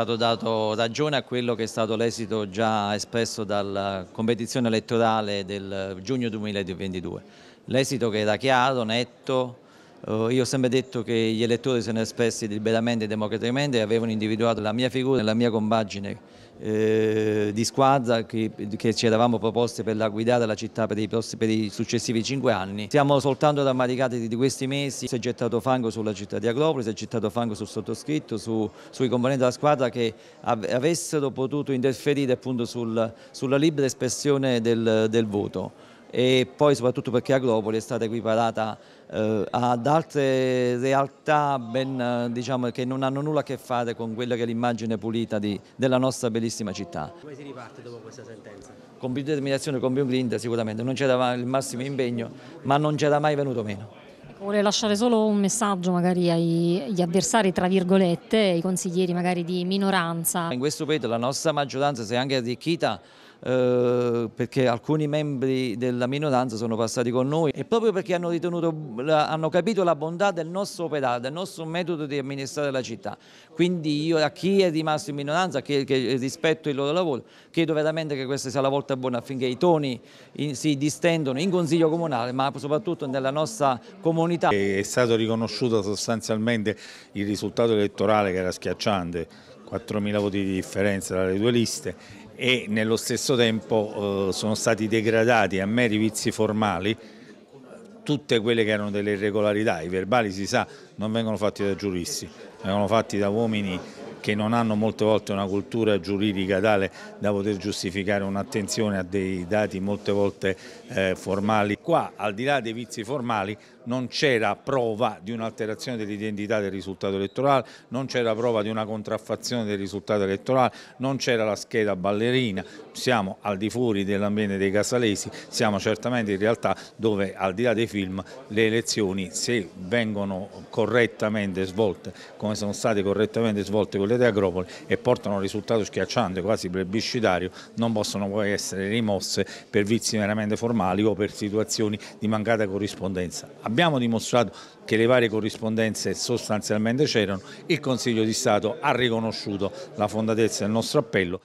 stato dato ragione a quello che è stato l'esito già espresso dalla competizione elettorale del giugno 2022. L'esito che era chiaro, netto, eh, io ho sempre detto che gli elettori si sono espressi liberamente e democraticamente e avevano individuato la mia figura e la mia compagine eh, di squadra che, che, ci eravamo proposti per la guidare la città per i, prossimi, per i successivi cinque anni. Siamo soltanto rammaricati di, questi mesi, si è gettato fango sulla città di Acropoli, si è gettato fango sul sottoscritto, su, sui componenti della squadra che av avessero potuto interferire appunto sul, sulla libera espressione del, del voto e poi soprattutto perché Agropoli è stata equiparata eh, ad altre realtà ben, eh, diciamo, che non hanno nulla a che fare con quella che è l'immagine pulita di, della nostra bellissima città. Come si riparte dopo questa sentenza? Con più determinazione, con più grinta sicuramente, non c'era il massimo impegno ma non c'era mai venuto meno. Vorrei lasciare solo un messaggio magari agli avversari, tra virgolette, ai consiglieri magari di minoranza. In questo periodo la nostra maggioranza si è anche arricchita eh, perché alcuni membri della minoranza sono passati con noi e proprio perché hanno, ritenuto, hanno capito la bontà del nostro operato, del nostro metodo di amministrare la città. Quindi io a chi è rimasto in minoranza, a chi che rispetto il loro lavoro, chiedo veramente che questa sia la volta buona affinché i toni in, si distendono in Consiglio Comunale ma soprattutto nella nostra comunità. È stato riconosciuto sostanzialmente il risultato elettorale che era schiacciante, 4.000 voti di differenza tra le due liste e nello stesso tempo eh, sono stati degradati a meri vizi formali tutte quelle che erano delle irregolarità, i verbali si sa non vengono fatti da giuristi, vengono fatti da uomini che non hanno molte volte una cultura giuridica tale da poter giustificare un'attenzione a dei dati molte volte eh, formali qua, al di là dei vizi formali, non c'era prova di un'alterazione dell'identità del risultato elettorale, non c'era prova di una contraffazione del risultato elettorale, non c'era la scheda ballerina, siamo al di fuori dell'ambiente dei casalesi, siamo certamente in realtà dove al di là dei film le elezioni se vengono correttamente svolte, come sono state correttamente svolte quelle di Agropoli e portano a un risultato schiacciante, quasi plebiscitario, non possono poi essere rimosse per vizi veramente formali o per situazioni segnalazioni di mancata corrispondenza. Abbiamo dimostrato che le varie corrispondenze sostanzialmente c'erano, il Consiglio di Stato ha riconosciuto la fondatezza del nostro appello.